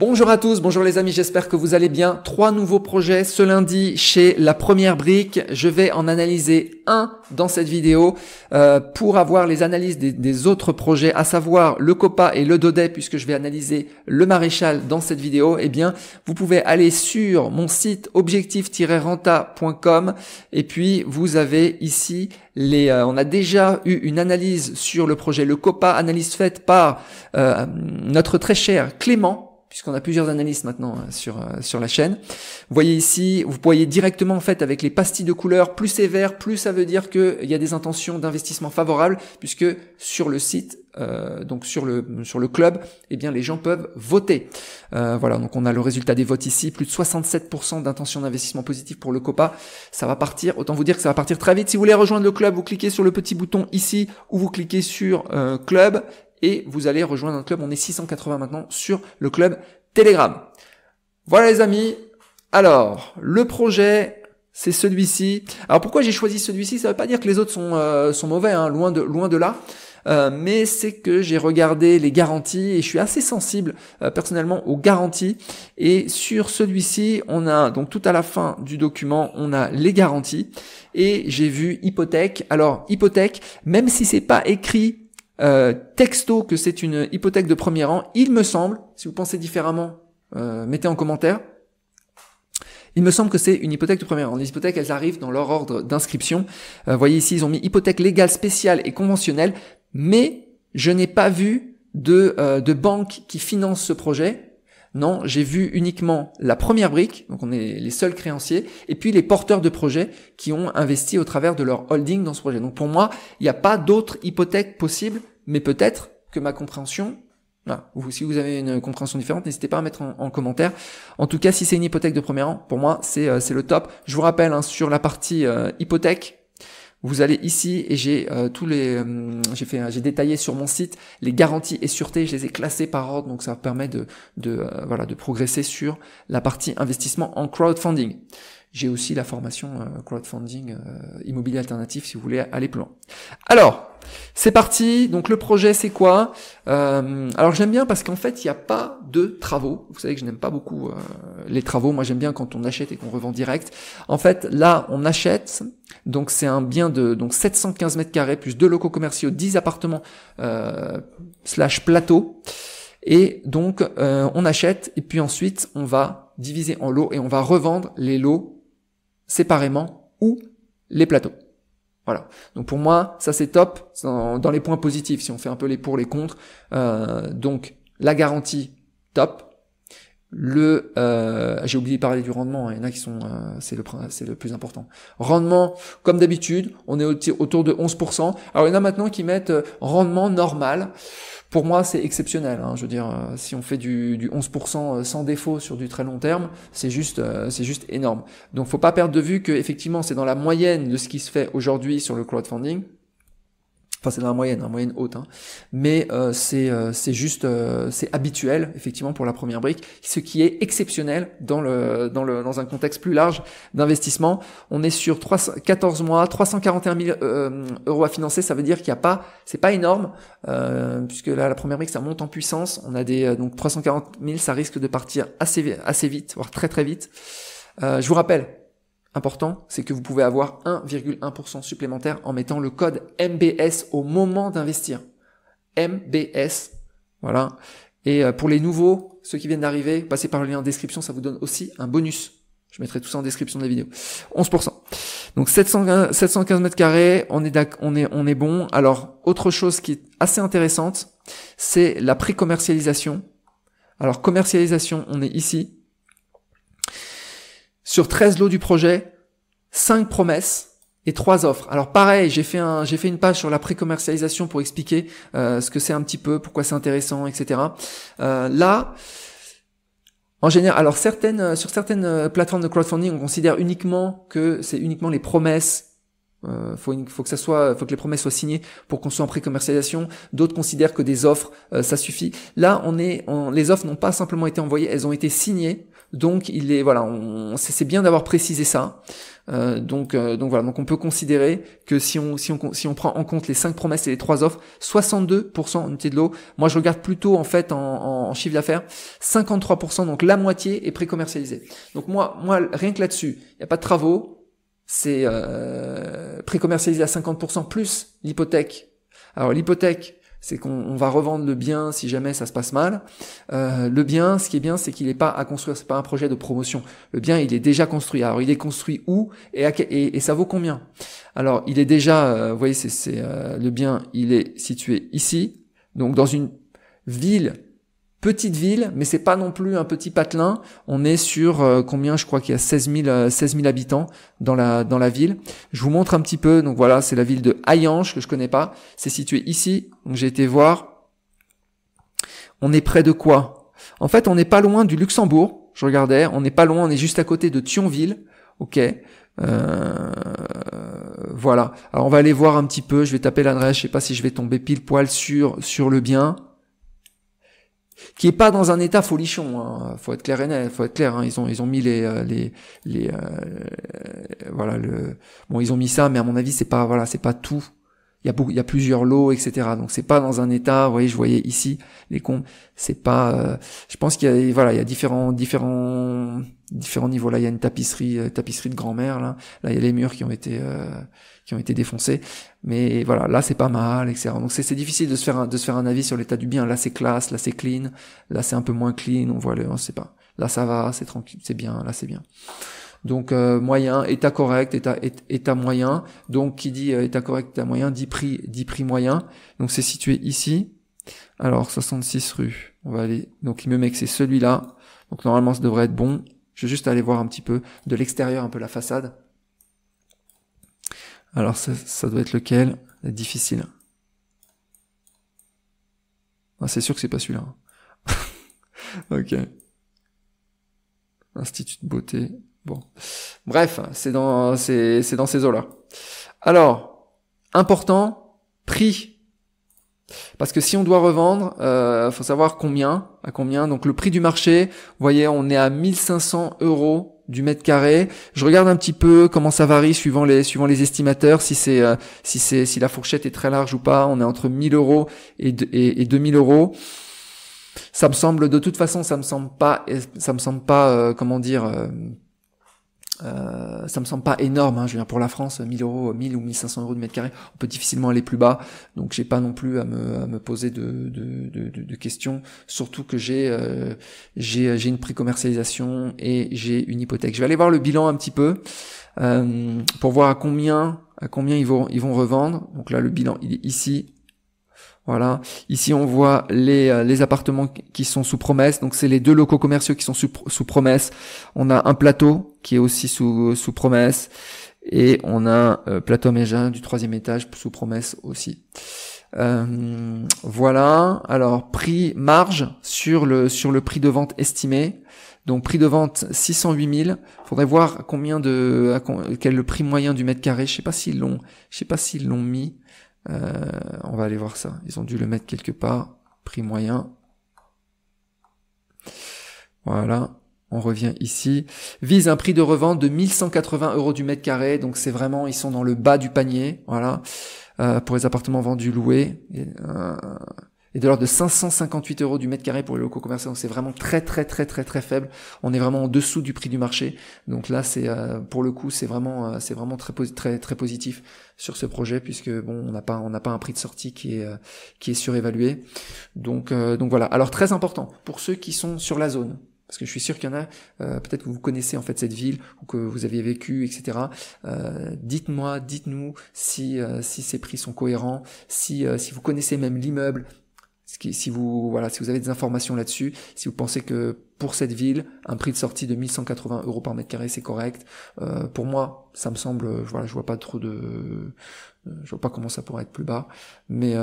Bonjour à tous, bonjour les amis, j'espère que vous allez bien. Trois nouveaux projets ce lundi chez La Première Brique. Je vais en analyser un dans cette vidéo euh, pour avoir les analyses des, autres projets, à savoir le Copa et le Dodet, puisque je vais analyser le Maréchal dans cette vidéo. Eh bien, vous pouvez aller sur mon site objectif-renta.com et puis vous avez ici les, euh, on a déjà eu une analyse sur le projet le Copa, analyse faite par euh, notre très cher Clément puisqu'on a plusieurs analystes maintenant euh, sur, euh, sur la chaîne. Vous voyez ici, vous voyez directement en fait avec les pastilles de couleur, plus c'est vert, plus ça veut dire qu'il euh, y a des intentions d'investissement favorables, puisque sur le site, donc sur le, sur le club, eh bien les gens peuvent voter. voilà, donc on a le résultat des votes ici, plus de 67% d'intentions d'investissement positif pour le COPA. Ça va partir, autant vous dire que ça va partir très vite. Si vous voulez rejoindre le club, vous cliquez sur le petit bouton ici, ou vous cliquez sur club, et vous allez rejoindre un club. On est 680 maintenant sur le club Telegram. Voilà les amis. Alors, le projet, c'est celui-ci. Alors pourquoi j'ai choisi celui-ci Ça ne veut pas dire que les autres sont, euh, sont mauvais, hein. loin, de, loin de là. Euh, mais c'est que j'ai regardé les garanties et je suis assez sensible euh, personnellement aux garanties. Et sur celui-ci, on a donc tout à la fin du document, on a les garanties et j'ai vu hypothèque. Alors hypothèque, même si c'est pas écrit euh, texto que c'est une hypothèque de premier rang. Il me semble, si vous pensez différemment, euh, mettez en commentaire. Il me semble que c'est une hypothèque de premier rang. Les hypothèques, elles arrivent dans leur ordre d'inscription. Euh, voyez ici, ils ont mis hypothèque légale spéciale et conventionnelle, mais je n'ai pas vu de, de banque qui finance ce projet. Non, j'ai vu uniquement la première brique, donc on est les seuls créanciers, et puis les porteurs de projets qui ont investi au travers de leur holding dans ce projet. Donc pour moi, il n'y a pas d'autre hypothèque possible, mais peut-être que ma compréhension voilà. si vous avez une compréhension différente, n'hésitez pas à mettre en, commentaire. En tout cas, si c'est une hypothèque de premier rang, pour moi, c'est euh, le top. Je vous rappelle, hein, sur la partie euh, hypothèque, vous allez ici et j'ai euh, tous les, euh, j'ai fait, j'ai détaillé sur mon site les garanties et sûretés. Je les ai classées par ordre, donc ça permet de, de euh, voilà, de progresser sur la partie investissement en crowdfunding. J'ai aussi la formation euh, crowdfunding euh, immobilier alternatif si vous voulez aller plus loin. Alors, c'est parti. Donc le projet, c'est quoi euh, Alors j'aime bien parce qu'en fait, il n'y a pas de travaux. Vous savez que je n'aime pas beaucoup les travaux. Moi, j'aime bien quand on achète et qu'on revend direct. En fait, là, on achète. Donc c'est un bien de donc 715 mètres carrés plus deux locaux commerciaux, 10 appartements slash plateau. Et donc on achète et puis ensuite on va diviser en lots et on va revendre les lots séparément ou les plateaux. Voilà. Donc pour moi, ça c'est top dans, les points positifs si on fait un peu les pour les contre. Euh, donc la garantie top, le euh, j'ai oublié de parler du rendement hein. il y en a qui sont euh, c'est le plus important rendement comme d'habitude on est autour de 11% alors il y en a maintenant qui mettent euh, rendement normal pour moi c'est exceptionnel hein. je veux dire si on fait du, du 11% sans défaut sur du très long terme c'est juste c'est juste énorme donc faut pas perdre de vue que effectivement c'est dans la moyenne de ce qui se fait aujourd'hui sur le crowdfunding Enfin, c'est dans la moyenne, en hein, moyenne haute, hein. mais euh, c'est euh, juste, euh, c'est habituel effectivement pour la première brique, ce qui est exceptionnel dans le dans le dans un contexte plus large d'investissement. On est sur 14 mois, 341 000 euh, euros à financer, ça veut dire qu'il n'y a pas, c'est pas énorme puisque là la première brique ça monte en puissance. On a des donc 340 000, ça risque de partir assez assez vite, voire très très vite. je vous rappelle, important, c'est que vous pouvez avoir 1,1% supplémentaire en mettant le code MBS au moment d'investir. MBS, voilà. Et euh, pour les nouveaux, ceux qui viennent d'arriver, passez par le lien en description, ça vous donne aussi un bonus. Je mettrai tout ça en description de la vidéo. 11%. Donc 715 mètres carrés, on est, on, est, on est bon. Alors, autre chose qui est assez intéressante, c'est la pré-commercialisation. Alors, commercialisation, on est ici. Sur 13 lots du projet, 5 promesses et 3 offres. Alors pareil, j'ai fait, un, fait une page sur la pré-commercialisation pour expliquer euh, ce que c'est un petit peu, pourquoi c'est intéressant, etc. Euh, là, en général, alors certaines, euh, sur certaines plateformes de crowdfunding, on considère uniquement que c'est uniquement les promesses euh, faut, faut que soit, faut que les promesses soient signées pour qu'on soit en pré-commercialisation. D'autres considèrent que des offres, ça suffit. Là, on est, les offres n'ont pas simplement été envoyées, elles ont été signées donc il est voilà, on, c'est bien d'avoir précisé ça. Euh, donc euh, donc voilà, donc on peut considérer que si on si on si on prend en compte les cinq promesses et les trois offres, 62% en unité de l'eau. Moi je regarde plutôt en fait en, chiffre d'affaires, 53% donc la moitié est pré commercialisé Donc moi moi rien que là-dessus, il y a pas de travaux, c'est euh, pré-commercialisé à 50% plus l'hypothèque. Alors l'hypothèque, c'est qu'on va revendre le bien si jamais ça se passe mal. Euh, le bien, ce qui est bien, c'est qu'il n'est pas à construire, c'est pas un projet de promotion. Le bien, il est déjà construit. Alors, il est construit où et, et, ça vaut combien Alors, il est déjà, euh, vous voyez, c'est euh, le bien, il est situé ici, donc dans une ville Petite ville, mais c'est pas non plus un petit patelin. On est sur euh, combien Je crois qu'il y a 16 000, euh, habitants dans la dans la ville. Je vous montre un petit peu. Donc voilà, c'est la ville de Hayange que je connais pas. C'est situé ici. Donc j'ai été voir. On est près de quoi En fait, on n'est pas loin du Luxembourg. Je regardais. On n'est pas loin. On est juste à côté de Thionville. Ok. Euh, voilà. Alors on va aller voir un petit peu. Je vais taper l'adresse. Je sais pas si je vais tomber pile poil sur sur le bien qui est pas dans un état folichon. Hein. Faut être clair et net, faut être clair. Hein. Ils ont ils ont mis les euh, les les euh, voilà le bon ils ont mis ça, mais à mon avis c'est pas voilà c'est pas tout il y a il y a plusieurs lots, etc. Donc c'est pas dans un état. Vous voyez, je voyais ici les comptes. C'est pas. Euh, je pense qu'il y a, voilà, il y a différents, différents, différents niveaux. Là, il y a une tapisserie, euh, tapisserie de grand-mère. Là, là, il y a les murs qui ont été, euh, qui ont été défoncés. Mais voilà, là c'est pas mal, etc. Donc c'est difficile de se faire, un, de se faire un avis sur l'état du bien. Là c'est classe, là c'est clean, là c'est un peu moins clean. On voit le, on sait pas. Là ça va, c'est tranquille, c'est bien. Là c'est bien. Donc euh, moyen, état correct, état, état moyen. Donc qui dit euh, état correct, état moyen, dit prix, dit prix moyen. Donc c'est situé ici. Alors 66 rue, on va aller. Donc il me met que c'est celui-là. Donc normalement ça devrait être bon. Je vais juste aller voir un petit peu de l'extérieur, un peu la façade. Alors ça, ça doit être lequel Difficile. Ah, c'est sûr que c'est pas celui-là. Hein. ok. Institut de beauté. Bon. Bref, c'est dans, c'est, dans ces eaux-là. Alors, important, prix. Parce que si on doit revendre, euh, faut savoir combien, à combien. Donc le prix du marché, vous voyez, on est à 1500 euros du mètre carré. Je regarde un petit peu comment ça varie suivant les suivant les estimateurs. Si c'est euh, si c'est si la fourchette est très large ou pas, on est entre 1000 euros et, et, 2000 euros. Ça me semble de toute façon, ça me semble pas ça me semble pas euh, comment dire. Euh, euh, ça me semble pas énorme, hein. je viens pour la France, 1000 euros, 1000 ou 1500 euros de mètre carré, on peut difficilement aller plus bas, donc j'ai pas non plus à me, poser de, questions, surtout que euh, j'ai j'ai une pré-commercialisation et j'ai une hypothèque. Je vais aller voir le bilan un petit peu euh, pour voir à combien à combien ils vont ils vont revendre. Donc là le bilan il est ici, voilà. Ici, on voit les, euh, les appartements qui sont sous promesse. Donc, c'est les deux locaux commerciaux qui sont sous, sous promesse. On a un plateau qui est aussi sous, euh, sous promesse. Et on a un euh, plateau méjin du troisième étage sous promesse aussi. voilà. Alors, prix marge sur le, sur le prix de vente estimé. Donc prix de vente 608 000. Faudrait voir combien de quel est le prix moyen du mètre carré. Je sais pas s'ils l'ont, je sais pas s'ils l'ont mis. Euh, on va aller voir ça. Ils ont dû le mettre quelque part. Prix moyen. Voilà. On revient ici. Vise un prix de revente de 1180 euros du mètre carré. Donc c'est vraiment, ils sont dans le bas du panier. Voilà. Euh, pour les appartements vendus, loués. Euh, et de l'ordre de 558 euros du mètre carré pour les locaux commerciaux. c'est vraiment très très très très très faible. On est vraiment en dessous du prix du marché. Donc là, c'est euh, pour le coup, c'est vraiment euh, c'est vraiment très très très positif sur ce projet puisque bon, on n'a pas on n'a pas un prix de sortie qui est euh, qui est surévalué. Donc donc voilà. Alors très important pour ceux qui sont sur la zone, parce que je suis sûr qu'il y en a, peut-être que vous connaissez en fait cette ville ou que vous aviez vécu, etc. dites-moi, dites-nous si, si ces prix sont cohérents, si, si vous connaissez même l'immeuble, si vous voilà, si vous avez des informations là-dessus, si vous pensez que pour cette ville, un prix de sortie de 1180 euros par mètre carré, c'est correct. Euh, pour moi, ça me semble, euh, voilà, je vois pas trop de, euh, je vois pas comment ça pourrait être plus bas. Mais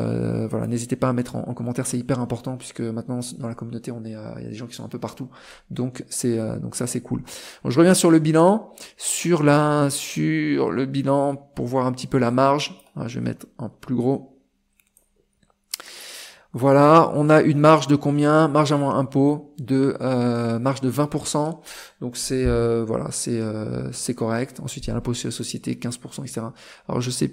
voilà, n'hésitez pas à mettre en, commentaire, c'est hyper important puisque maintenant dans la communauté, on est, il y a des gens qui sont un peu partout, donc c'est, donc ça c'est cool. je reviens sur le bilan, sur la, sur le bilan pour voir un petit peu la marge. Hein, je vais mettre en plus gros voilà, on a une marge de combien Marge avant impôt de euh, marge de 20%. Donc c'est euh, voilà, c'est euh, c'est correct. Ensuite il y a l'impôt sur la société 15%, etc. Alors je sais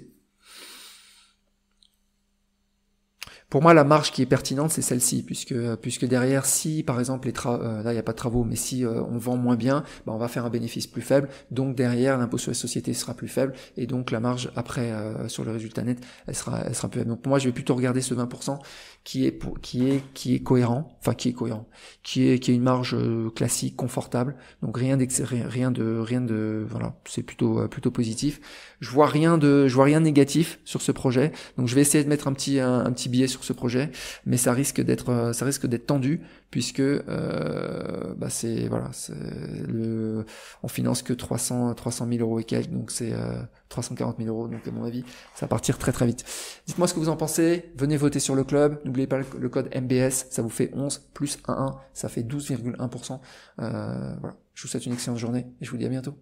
Pour moi, la marge qui est pertinente, c'est celle-ci, puisque euh, puisque derrière, si par exemple les travaux, euh, là il n'y a pas de travaux, mais si euh, on vend moins bien, bah, on va faire un bénéfice plus faible, donc derrière l'impôt sur les sociétés sera plus faible, et donc la marge après sur le résultat net, elle sera elle sera plus faible. Donc pour moi, je vais plutôt regarder ce 20% qui est qui est qui est cohérent, enfin qui est cohérent, qui est qui est une marge classique, confortable, donc rien rien de rien de voilà, c'est plutôt plutôt positif. Je vois rien de je vois rien de négatif sur ce projet, donc je vais essayer de mettre un petit un petit billet sur ce projet, mais ça risque d'être euh, ça risque d'être tendu puisque euh, bah c'est voilà, le, on finance que 300 300 000 euros et quelques, donc c'est 340 euh, 000 euros, donc à mon avis ça va partir très très vite. Dites-moi ce que vous en pensez, venez voter sur le club, n'oubliez pas le code MBS, ça vous fait 11 plus 1,1, ça fait 12,1%. Euh, voilà, je vous souhaite une excellente journée et je vous dis à bientôt.